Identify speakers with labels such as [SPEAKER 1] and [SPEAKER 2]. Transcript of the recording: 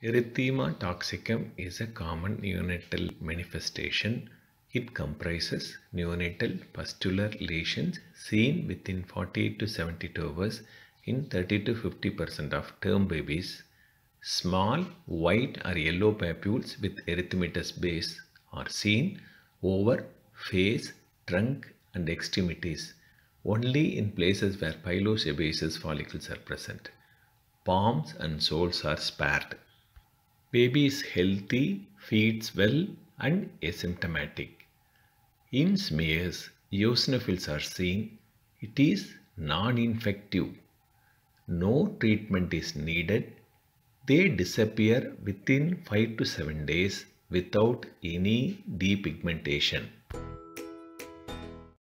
[SPEAKER 1] Erythema toxicum is a common neonatal manifestation. It comprises neonatal pustular lesions seen within 48 to 72 hours in 30 to 50% of term babies. Small white or yellow papules with erythematous base are seen over face, trunk and extremities only in places where pilosebaceous follicles are present. Palms and soles are spared. Baby is healthy, feeds well and asymptomatic. In smears, eosinophils are seen. It is non-infective. No treatment is needed. They disappear within 5 to 7 days without any depigmentation.